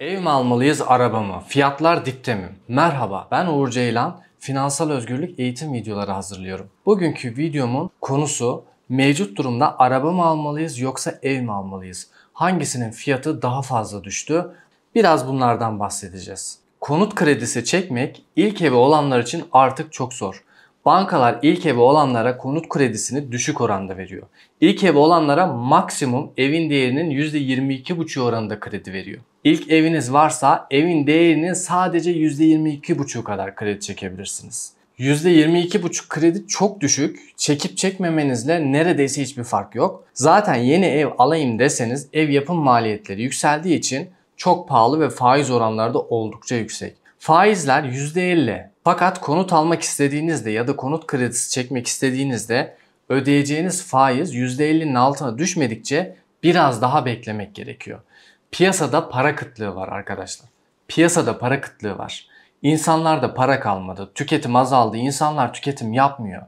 Ev mi almalıyız, araba mı? Fiyatlar dipte mi? Merhaba, ben Uğur Ceylan. Finansal özgürlük eğitim videoları hazırlıyorum. Bugünkü videomun konusu mevcut durumda araba mı almalıyız yoksa ev mi almalıyız? Hangisinin fiyatı daha fazla düştü? Biraz bunlardan bahsedeceğiz. Konut kredisi çekmek ilk evi olanlar için artık çok zor. Bankalar ilk evi olanlara konut kredisini düşük oranda veriyor. İlk evi olanlara maksimum evin değerinin %22,5 oranında kredi veriyor. İlk eviniz varsa evin değerinin sadece %22,5 kadar kredi çekebilirsiniz. %22,5 kredi çok düşük. Çekip çekmemenizle neredeyse hiçbir fark yok. Zaten yeni ev alayım deseniz ev yapım maliyetleri yükseldiği için çok pahalı ve faiz oranları da oldukça yüksek. Faizler %50, fakat konut almak istediğinizde ya da konut kredisi çekmek istediğinizde ödeyeceğiniz faiz %50'nin altına düşmedikçe biraz daha beklemek gerekiyor. Piyasada para kıtlığı var arkadaşlar. Piyasada para kıtlığı var. İnsanlarda para kalmadı, tüketim azaldı, İnsanlar tüketim yapmıyor.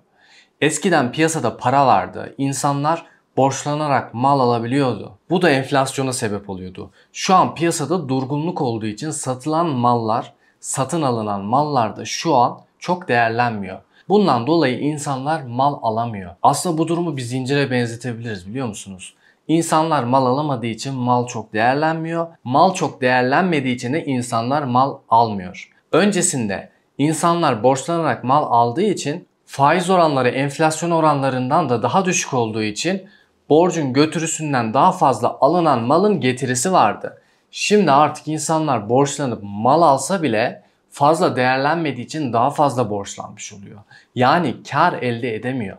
Eskiden piyasada para vardı, insanlar borçlanarak mal alabiliyordu. Bu da enflasyona sebep oluyordu. Şu an piyasada durgunluk olduğu için satılan mallar satın alınan mallarda şu an çok değerlenmiyor. Bundan dolayı insanlar mal alamıyor. Aslında bu durumu bir zincire benzetebiliriz biliyor musunuz? İnsanlar mal alamadığı için mal çok değerlenmiyor. Mal çok değerlenmediği için de insanlar mal almıyor. Öncesinde insanlar borçlanarak mal aldığı için faiz oranları enflasyon oranlarından da daha düşük olduğu için borcun götürüsünden daha fazla alınan malın getirisi vardı. Şimdi artık insanlar borçlanıp mal alsa bile fazla değerlenmediği için daha fazla borçlanmış oluyor. Yani kar elde edemiyor.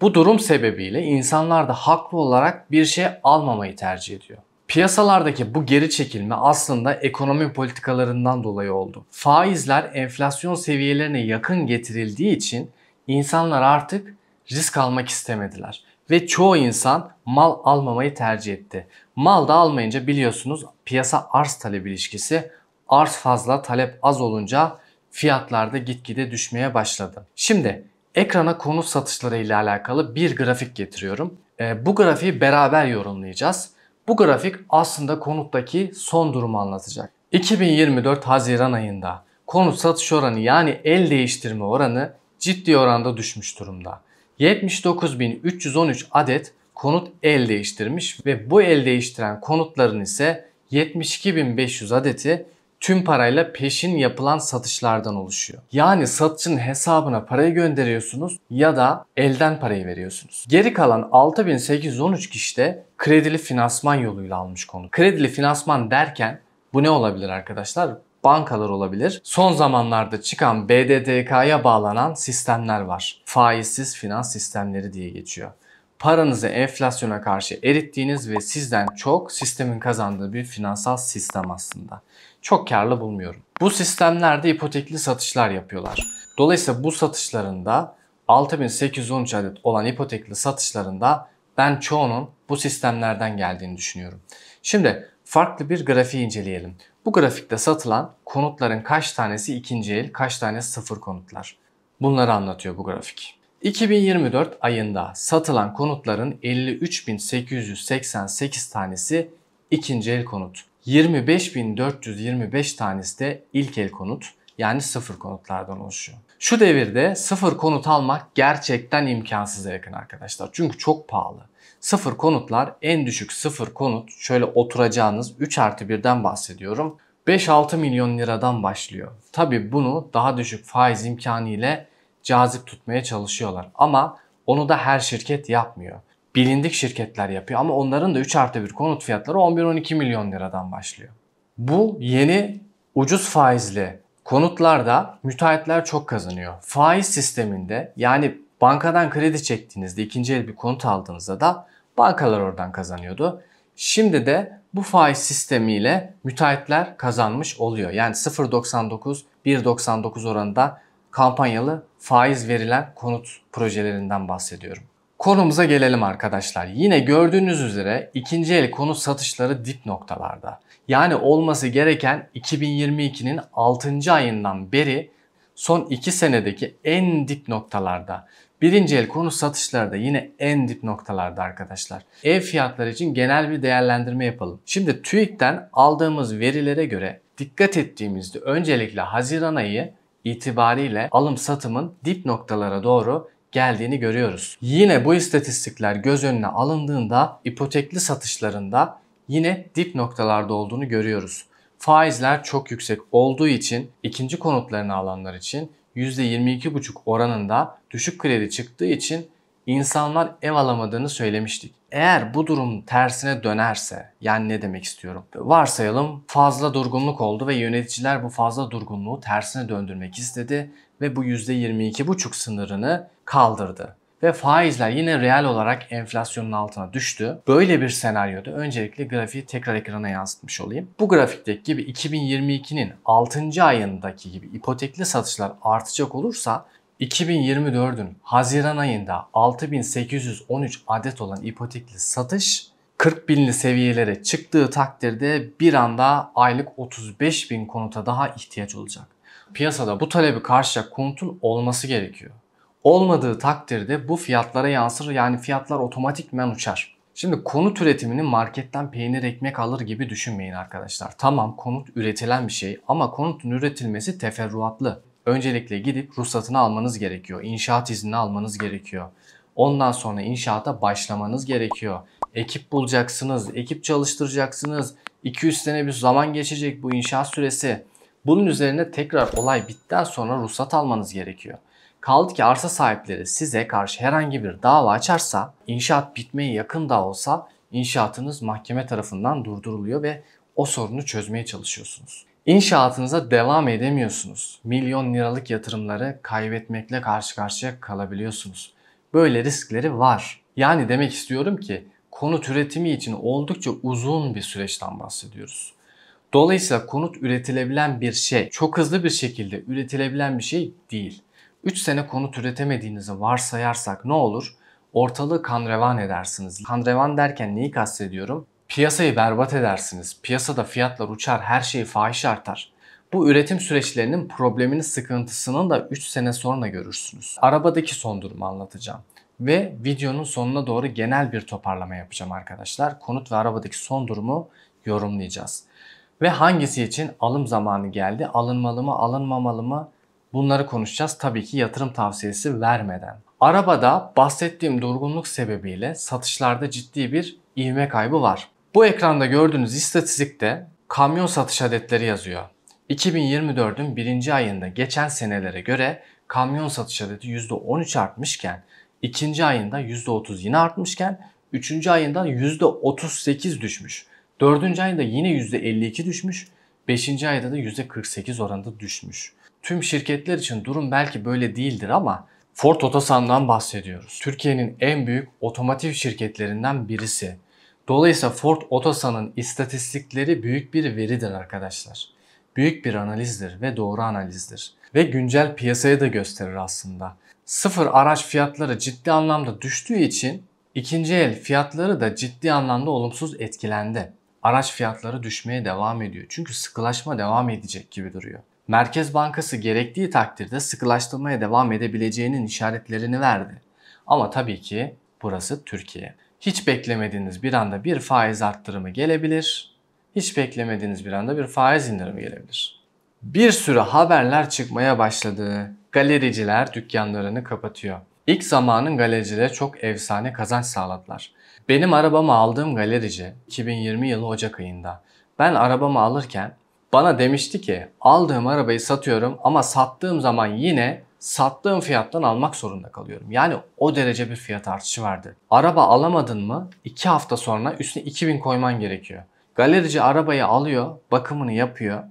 Bu durum sebebiyle insanlar da haklı olarak bir şey almamayı tercih ediyor. Piyasalardaki bu geri çekilme aslında ekonomi politikalarından dolayı oldu. Faizler enflasyon seviyelerine yakın getirildiği için insanlar artık risk almak istemediler ve çoğu insan mal almamayı tercih etti. Mal da almayınca biliyorsunuz piyasa arz talep ilişkisi. Arz fazla talep az olunca fiyatlarda gitgide düşmeye başladı. Şimdi ekrana konut satışları ile alakalı bir grafik getiriyorum. E, bu grafiği beraber yorumlayacağız. Bu grafik aslında konuttaki son durumu anlatacak. 2024 Haziran ayında konut satış oranı yani el değiştirme oranı ciddi oranda düşmüş durumda. 79.313 adet konut el değiştirmiş ve bu el değiştiren konutların ise 72.500 adeti tüm parayla peşin yapılan satışlardan oluşuyor. Yani satıcının hesabına parayı gönderiyorsunuz ya da elden parayı veriyorsunuz. Geri kalan 6813 kişi de kredili finansman yoluyla almış konu. Kredili finansman derken bu ne olabilir arkadaşlar? bankalar olabilir. Son zamanlarda çıkan BDDK'ya bağlanan sistemler var. Faizsiz finans sistemleri diye geçiyor paranızı enflasyona karşı erittiğiniz ve sizden çok sistemin kazandığı bir finansal sistem aslında. Çok karlı bulmuyorum. Bu sistemlerde ipotekli satışlar yapıyorlar. Dolayısıyla bu satışlarında 6813 adet olan ipotekli satışlarında ben çoğunun bu sistemlerden geldiğini düşünüyorum. Şimdi farklı bir grafiği inceleyelim. Bu grafikte satılan konutların kaç tanesi ikinci el, kaç tanesi sıfır konutlar. Bunları anlatıyor bu grafik. 2024 ayında satılan konutların 53.888 tanesi ikinci el konut. 25.425 tanesi de ilk el konut yani sıfır konutlardan oluşuyor. Şu devirde sıfır konut almak gerçekten imkansıza yakın arkadaşlar. Çünkü çok pahalı. Sıfır konutlar en düşük sıfır konut şöyle oturacağınız 3 artı 1'den bahsediyorum. 5-6 milyon liradan başlıyor. Tabi bunu daha düşük faiz imkanı ile cazip tutmaya çalışıyorlar. Ama onu da her şirket yapmıyor. Bilindik şirketler yapıyor ama onların da 3 artı 1 konut fiyatları 11-12 milyon liradan başlıyor. Bu yeni ucuz faizli Konutlarda müteahhitler çok kazanıyor. Faiz sisteminde yani bankadan kredi çektiğinizde ikinci el bir konut aldığınızda da bankalar oradan kazanıyordu. Şimdi de bu faiz sistemiyle müteahhitler kazanmış oluyor. Yani 0.99 1.99 oranında kampanyalı faiz verilen konut projelerinden bahsediyorum. Konumuza gelelim arkadaşlar. Yine gördüğünüz üzere ikinci el konut satışları dip noktalarda. Yani olması gereken 2022'nin 6. ayından beri son 2 senedeki en dip noktalarda. Birinci el konut satışları da yine en dip noktalarda arkadaşlar. Ev fiyatları için genel bir değerlendirme yapalım. Şimdi TÜİK'ten aldığımız verilere göre dikkat ettiğimizde öncelikle Haziran ayı itibariyle alım satımın dip noktalara doğru geldiğini görüyoruz. Yine bu istatistikler göz önüne alındığında ipotekli satışlarında yine dip noktalarda olduğunu görüyoruz. Faizler çok yüksek olduğu için ikinci konutlarını alanlar için %22,5 oranında düşük kredi çıktığı için insanlar ev alamadığını söylemiştik. Eğer bu durum tersine dönerse, yani ne demek istiyorum? Varsayalım fazla durgunluk oldu ve yöneticiler bu fazla durgunluğu tersine döndürmek istedi ve bu %22,5 sınırını kaldırdı ve faizler yine reel olarak enflasyonun altına düştü. Böyle bir senaryoda öncelikle grafiği tekrar ekrana yansıtmış olayım. Bu grafikteki gibi 2022'nin 6. ayındaki gibi ipotekli satışlar artacak olursa 2024'ün Haziran ayında 6813 adet olan ipotekli satış 40 binli seviyelere çıktığı takdirde bir anda aylık 35 bin konuta daha ihtiyaç olacak. Piyasada bu talebi karşılayacak konutun olması gerekiyor olmadığı takdirde bu fiyatlara yansır yani fiyatlar otomatikmen uçar. Şimdi konut üretimini marketten peynir ekmek alır gibi düşünmeyin arkadaşlar. Tamam konut üretilen bir şey ama konutun üretilmesi teferruatlı. Öncelikle gidip ruhsatını almanız gerekiyor. İnşaat iznini almanız gerekiyor. Ondan sonra inşaata başlamanız gerekiyor. Ekip bulacaksınız, ekip çalıştıracaksınız. 200 sene bir zaman geçecek bu inşaat süresi. Bunun üzerine tekrar olay bitten sonra ruhsat almanız gerekiyor. Kaldı ki arsa sahipleri size karşı herhangi bir dava açarsa, inşaat bitmeye yakın da olsa inşaatınız mahkeme tarafından durduruluyor ve o sorunu çözmeye çalışıyorsunuz. İnşaatınıza devam edemiyorsunuz. Milyon liralık yatırımları kaybetmekle karşı karşıya kalabiliyorsunuz. Böyle riskleri var. Yani demek istiyorum ki konut üretimi için oldukça uzun bir süreçten bahsediyoruz. Dolayısıyla konut üretilebilen bir şey, çok hızlı bir şekilde üretilebilen bir şey değil. 3 sene konut üretemediğinizi varsayarsak ne olur? Ortalığı kanrevan edersiniz. Kanrevan derken neyi kastediyorum? Piyasayı berbat edersiniz. Piyasada fiyatlar uçar, her şey fahiş artar. Bu üretim süreçlerinin problemini, sıkıntısını da 3 sene sonra görürsünüz. Arabadaki son durumu anlatacağım. Ve videonun sonuna doğru genel bir toparlama yapacağım arkadaşlar. Konut ve arabadaki son durumu yorumlayacağız. Ve hangisi için alım zamanı geldi, alınmalı mı, alınmamalı mı, Bunları konuşacağız tabii ki yatırım tavsiyesi vermeden. Arabada bahsettiğim durgunluk sebebiyle satışlarda ciddi bir ivme kaybı var. Bu ekranda gördüğünüz istatistikte kamyon satış adetleri yazıyor. 2024'ün birinci ayında geçen senelere göre kamyon satış adeti %13 artmışken, ikinci ayında %30 yine artmışken, üçüncü ayında %38 düşmüş. Dördüncü ayında yine %52 düşmüş. Beşinci ayda da %48 oranında düşmüş. Tüm şirketler için durum belki böyle değildir ama Ford Otosan'dan bahsediyoruz. Türkiye'nin en büyük otomotiv şirketlerinden birisi. Dolayısıyla Ford Otosan'ın istatistikleri büyük bir veridir arkadaşlar. Büyük bir analizdir ve doğru analizdir. Ve güncel piyasayı da gösterir aslında. Sıfır araç fiyatları ciddi anlamda düştüğü için ikinci el fiyatları da ciddi anlamda olumsuz etkilendi. Araç fiyatları düşmeye devam ediyor. Çünkü sıkılaşma devam edecek gibi duruyor. Merkez Bankası gerektiği takdirde sıkılaştırmaya devam edebileceğinin işaretlerini verdi. Ama tabii ki burası Türkiye. Hiç beklemediğiniz bir anda bir faiz arttırımı gelebilir. Hiç beklemediğiniz bir anda bir faiz indirimi gelebilir. Bir sürü haberler çıkmaya başladı. Galericiler dükkanlarını kapatıyor. İlk zamanın galericilere çok efsane kazanç sağladılar. Benim arabamı aldığım galerici 2020 yılı Ocak ayında. Ben arabamı alırken bana demişti ki aldığım arabayı satıyorum ama sattığım zaman yine sattığım fiyattan almak zorunda kalıyorum. Yani o derece bir fiyat artışı vardı. Araba alamadın mı 2 hafta sonra üstüne 2000 koyman gerekiyor. Galerici arabayı alıyor, bakımını yapıyor.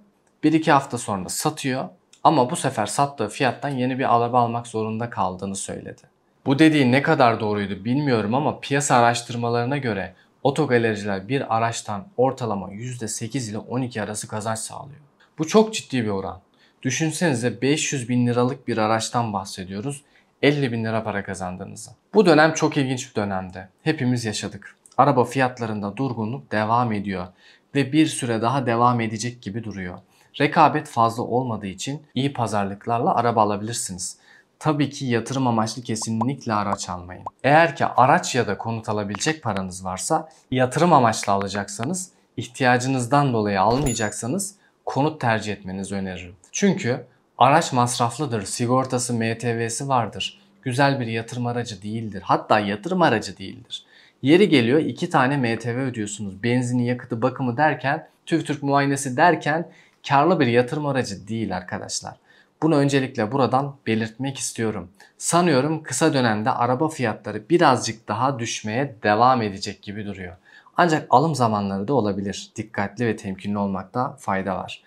1-2 hafta sonra satıyor ama bu sefer sattığı fiyattan yeni bir araba almak zorunda kaldığını söyledi. Bu dediği ne kadar doğruydu bilmiyorum ama piyasa araştırmalarına göre otogalericiler bir araçtan ortalama %8 ile 12 arası kazanç sağlıyor. Bu çok ciddi bir oran. Düşünsenize 500 bin liralık bir araçtan bahsediyoruz. 50 bin lira para kazandığınızı. Bu dönem çok ilginç bir dönemde. Hepimiz yaşadık. Araba fiyatlarında durgunluk devam ediyor ve bir süre daha devam edecek gibi duruyor. Rekabet fazla olmadığı için iyi pazarlıklarla araba alabilirsiniz. Tabii ki yatırım amaçlı kesinlikle araç almayın. Eğer ki araç ya da konut alabilecek paranız varsa yatırım amaçlı alacaksanız ihtiyacınızdan dolayı almayacaksanız konut tercih etmenizi öneririm. Çünkü araç masraflıdır, sigortası, MTV'si vardır. Güzel bir yatırım aracı değildir. Hatta yatırım aracı değildir. Yeri geliyor iki tane MTV ödüyorsunuz. Benzini, yakıtı, bakımı derken, TÜVTÜRK muayenesi derken karlı bir yatırım aracı değil arkadaşlar. Bunu öncelikle buradan belirtmek istiyorum. Sanıyorum kısa dönemde araba fiyatları birazcık daha düşmeye devam edecek gibi duruyor. Ancak alım zamanları da olabilir. Dikkatli ve temkinli olmakta fayda var.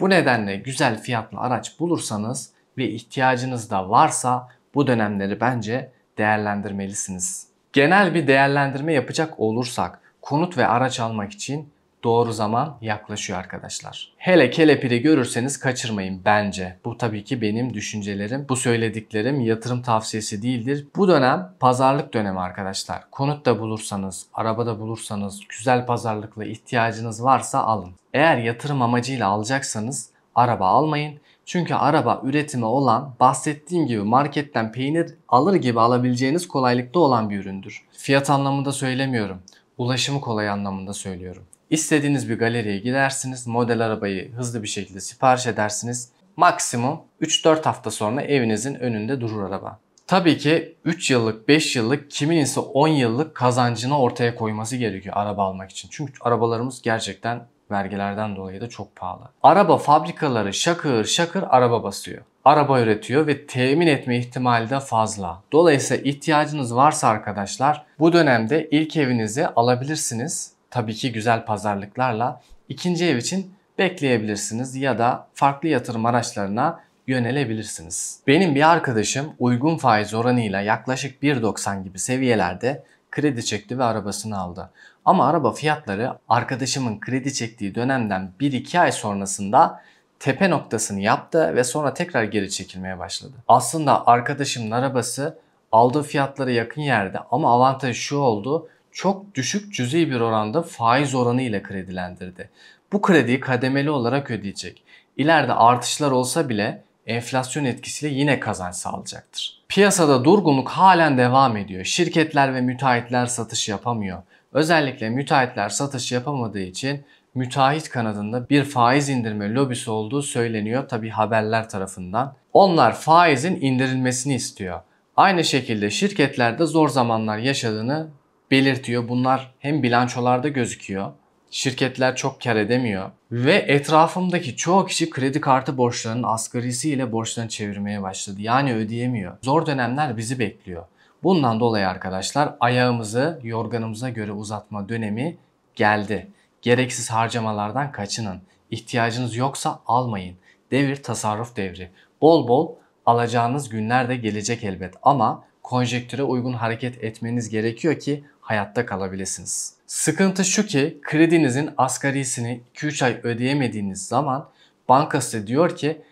Bu nedenle güzel fiyatlı araç bulursanız ve ihtiyacınız da varsa bu dönemleri bence değerlendirmelisiniz. Genel bir değerlendirme yapacak olursak konut ve araç almak için doğru zaman yaklaşıyor arkadaşlar. Hele kelepiri görürseniz kaçırmayın bence. Bu tabii ki benim düşüncelerim. Bu söylediklerim yatırım tavsiyesi değildir. Bu dönem pazarlık dönemi arkadaşlar. Konut da bulursanız, araba da bulursanız, güzel pazarlıkla ihtiyacınız varsa alın. Eğer yatırım amacıyla alacaksanız araba almayın. Çünkü araba üretimi olan bahsettiğim gibi marketten peynir alır gibi alabileceğiniz kolaylıkta olan bir üründür. Fiyat anlamında söylemiyorum. Ulaşımı kolay anlamında söylüyorum. İstediğiniz bir galeriye gidersiniz, model arabayı hızlı bir şekilde sipariş edersiniz. Maksimum 3-4 hafta sonra evinizin önünde durur araba. Tabii ki 3 yıllık, 5 yıllık, kimin ise 10 yıllık kazancını ortaya koyması gerekiyor araba almak için. Çünkü arabalarımız gerçekten vergilerden dolayı da çok pahalı. Araba fabrikaları şakır şakır araba basıyor. Araba üretiyor ve temin etme ihtimali de fazla. Dolayısıyla ihtiyacınız varsa arkadaşlar bu dönemde ilk evinizi alabilirsiniz tabii ki güzel pazarlıklarla ikinci ev için bekleyebilirsiniz ya da farklı yatırım araçlarına yönelebilirsiniz. Benim bir arkadaşım uygun faiz oranıyla yaklaşık 1.90 gibi seviyelerde kredi çekti ve arabasını aldı. Ama araba fiyatları arkadaşımın kredi çektiği dönemden 1-2 ay sonrasında tepe noktasını yaptı ve sonra tekrar geri çekilmeye başladı. Aslında arkadaşımın arabası aldığı fiyatlara yakın yerde ama avantaj şu oldu çok düşük cüzi bir oranda faiz oranı ile kredilendirdi. Bu krediyi kademeli olarak ödeyecek. İleride artışlar olsa bile enflasyon etkisiyle yine kazanç sağlayacaktır. Piyasada durgunluk halen devam ediyor. Şirketler ve müteahhitler satış yapamıyor. Özellikle müteahhitler satış yapamadığı için müteahhit kanadında bir faiz indirme lobisi olduğu söyleniyor tabi haberler tarafından. Onlar faizin indirilmesini istiyor. Aynı şekilde şirketlerde zor zamanlar yaşadığını belirtiyor. Bunlar hem bilançolarda gözüküyor. Şirketler çok kar edemiyor ve etrafımdaki çoğu kişi kredi kartı borçlarının asgarisi ile borçlarını çevirmeye başladı. Yani ödeyemiyor. Zor dönemler bizi bekliyor. Bundan dolayı arkadaşlar ayağımızı yorganımıza göre uzatma dönemi geldi. Gereksiz harcamalardan kaçının. İhtiyacınız yoksa almayın. Devir tasarruf devri. Bol bol alacağınız günler de gelecek elbet ama konjektüre uygun hareket etmeniz gerekiyor ki hayatta kalabilirsiniz. Sıkıntı şu ki kredinizin asgarisini 2-3 ay ödeyemediğiniz zaman bankası diyor ki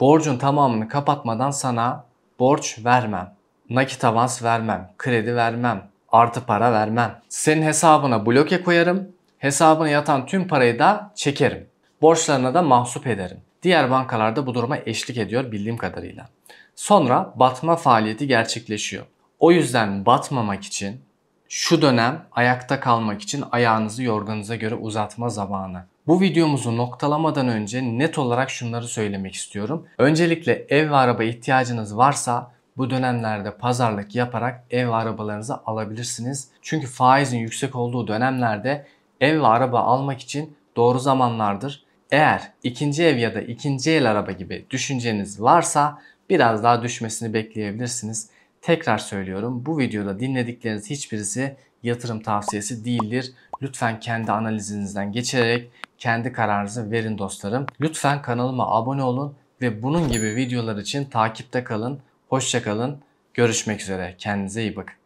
borcun tamamını kapatmadan sana borç vermem. Nakit avans vermem, kredi vermem, artı para vermem. Senin hesabına bloke koyarım, hesabına yatan tüm parayı da çekerim. Borçlarına da mahsup ederim. Diğer bankalarda bu duruma eşlik ediyor bildiğim kadarıyla. Sonra batma faaliyeti gerçekleşiyor. O yüzden batmamak için şu dönem ayakta kalmak için ayağınızı yorganınıza göre uzatma zamanı. Bu videomuzu noktalamadan önce net olarak şunları söylemek istiyorum. Öncelikle ev ve araba ihtiyacınız varsa bu dönemlerde pazarlık yaparak ev ve arabalarınızı alabilirsiniz. Çünkü faizin yüksek olduğu dönemlerde ev ve araba almak için doğru zamanlardır. Eğer ikinci ev ya da ikinci el araba gibi düşünceniz varsa biraz daha düşmesini bekleyebilirsiniz. Tekrar söylüyorum bu videoda dinledikleriniz hiçbirisi yatırım tavsiyesi değildir. Lütfen kendi analizinizden geçirerek kendi kararınızı verin dostlarım. Lütfen kanalıma abone olun ve bunun gibi videolar için takipte kalın. Hoşçakalın. Görüşmek üzere. Kendinize iyi bakın.